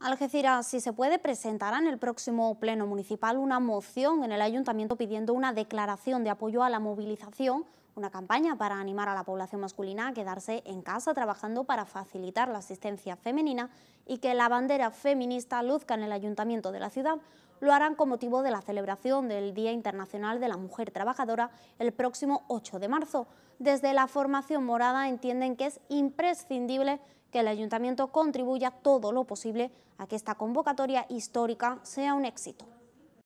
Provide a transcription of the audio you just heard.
Algeciras, si se puede, presentará en el próximo Pleno Municipal una moción en el Ayuntamiento pidiendo una declaración de apoyo a la movilización una campaña para animar a la población masculina a quedarse en casa trabajando para facilitar la asistencia femenina y que la bandera feminista luzca en el ayuntamiento de la ciudad, lo harán con motivo de la celebración del Día Internacional de la Mujer Trabajadora el próximo 8 de marzo. Desde la formación morada entienden que es imprescindible que el ayuntamiento contribuya todo lo posible a que esta convocatoria histórica sea un éxito.